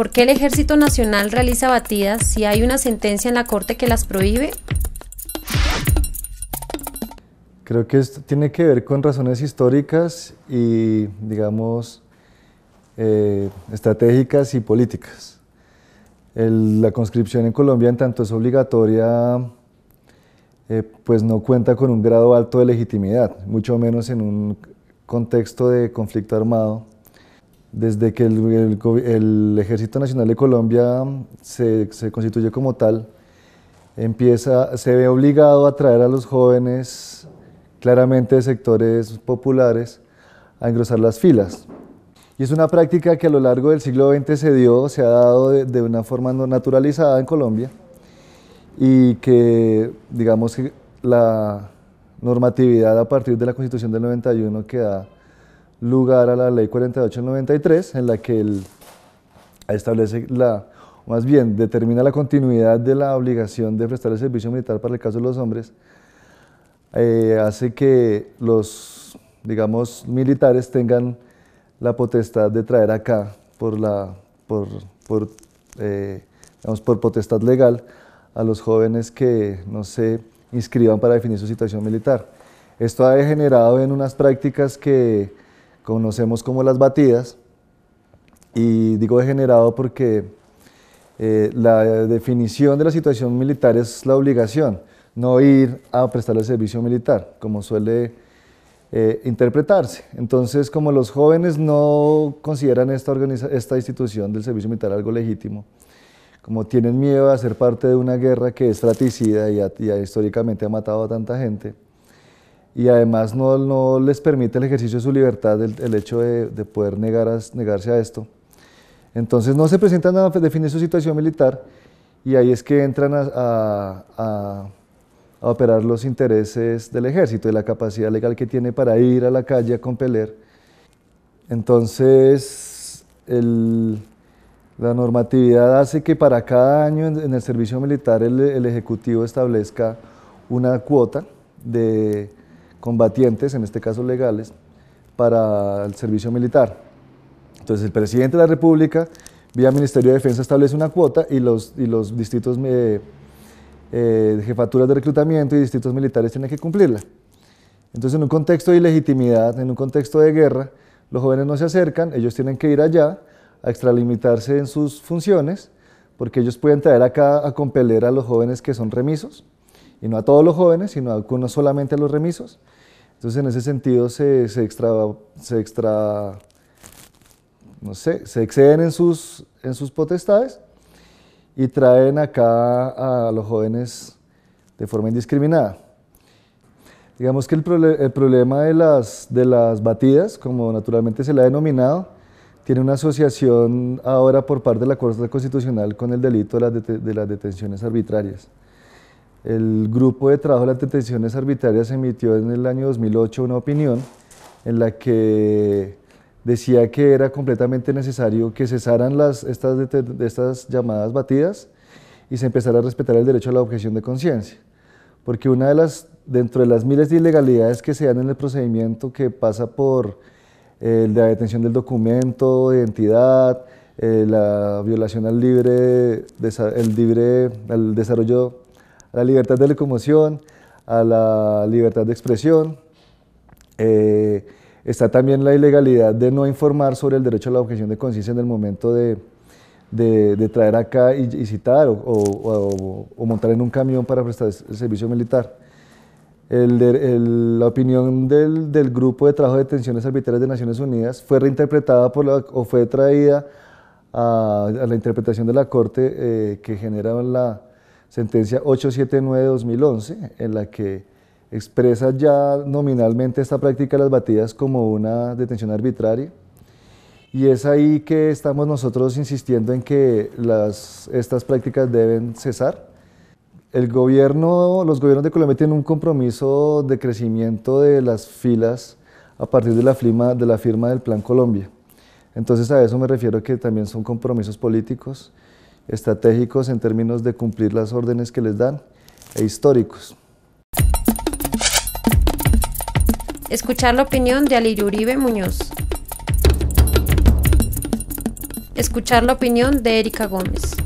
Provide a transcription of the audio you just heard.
¿Por qué el Ejército Nacional realiza batidas si hay una sentencia en la Corte que las prohíbe? Creo que esto tiene que ver con razones históricas y, digamos, eh, estratégicas y políticas. la conscripción en Colombia, en tanto es obligatoria, eh, pues no cuenta con un grado alto de legitimidad, mucho menos en un contexto de conflicto armado desde que el, Ejército Nacional de Colombia se, constituye como tal, empieza, se ve obligado a traer a los jóvenes claramente de sectores populares a engrosar las filas. Y es una práctica que a lo largo del siglo XX se dio, se ha dado de, una forma naturalizada en Colombia y que, digamos, la normatividad a partir de la Constitución del 91 queda lugar a la ley 93, en la que él establece la, más bien determina la continuidad de la obligación de prestar el servicio militar para el caso de los hombres, eh, hace que los, digamos, militares tengan la potestad de traer acá por la, por, por, eh, digamos, por potestad legal a los jóvenes que no se inscriban para definir su situación militar. Esto ha degenerado en unas prácticas que conocemos como las batidas. Y digo degenerado porque eh, la definición de la situación militar es la obligación, no ir a prestar el servicio militar, como suele eh, interpretarse. Entonces, como los jóvenes no consideran esta, esta institución del servicio militar algo legítimo, como tienen miedo a ser parte de una guerra que es fratricida y, históricamente ha matado a tanta gente, y además no, no, les permite el ejercicio de su libertad el, hecho de, de poder negar negarse a esto. Entonces no se presentan a definir su situación militar y ahí es que entran a, a, operar los intereses del ejército y la capacidad legal que tiene para ir a la calle a compeler. Entonces el, la normatividad hace que para cada año en, el servicio militar el Ejecutivo establezca una cuota de combatientes, en este caso legales, para el servicio militar. Entonces el presidente de la República, vía Ministerio de Defensa, establece una cuota y los, y los distritos, eh, eh, jefaturas de reclutamiento y distritos militares tienen que cumplirla. Entonces en un contexto de ilegitimidad, en un contexto de guerra, los jóvenes no se acercan, ellos tienen que ir allá a extralimitarse en sus funciones, porque ellos pueden traer acá a compeler a los jóvenes que son remisos, y no a todos los jóvenes, sino a algunos solamente a los remisos. Entonces, en ese sentido, se, se, extra, se no sé, se exceden en sus, potestades y traen acá a los jóvenes de forma indiscriminada. Digamos que el, problema de las, batidas, como naturalmente se le ha denominado, tiene una asociación ahora por parte de la Corte Constitucional con el delito de las detenciones arbitrarias. El Grupo de Trabajo de las Detenciones Arbitrarias emitió en el año 2008 una opinión en la que decía que era completamente necesario que cesaran estas, llamadas batidas y se empezara a respetar el derecho a la objeción de conciencia. Porque una de las, dentro de las miles de ilegalidades que se dan en el procedimiento que pasa por eh, la detención del documento, de identidad, eh, la violación al libre, el libre, al desarrollo a la libertad de locomoción, a la libertad de expresión. Eh, está también la ilegalidad de no informar sobre el derecho a la objeción de conciencia en el momento de, traer acá y, citar o, montar en un camión para prestar el servicio militar. la opinión del, Grupo de Trabajo de Detenciones Arbitrarias de Naciones Unidas fue reinterpretada por o fue traída a, la interpretación de la Corte eh, que genera la, sentencia 879-2011, en la que expresa ya nominalmente esta práctica de las batidas como una detención arbitraria. Y es ahí que estamos nosotros insistiendo en que las, estas prácticas deben cesar. El gobierno, los gobiernos de Colombia tienen un compromiso de crecimiento de las filas a partir de la, firma, de la firma del Plan Colombia. Entonces a eso me refiero que también son compromisos políticos estratégicos en términos de cumplir las órdenes que les dan e históricos. Escuchar la opinión de Alirio Uribe Muñoz. Escuchar la opinión de Erika Gómez.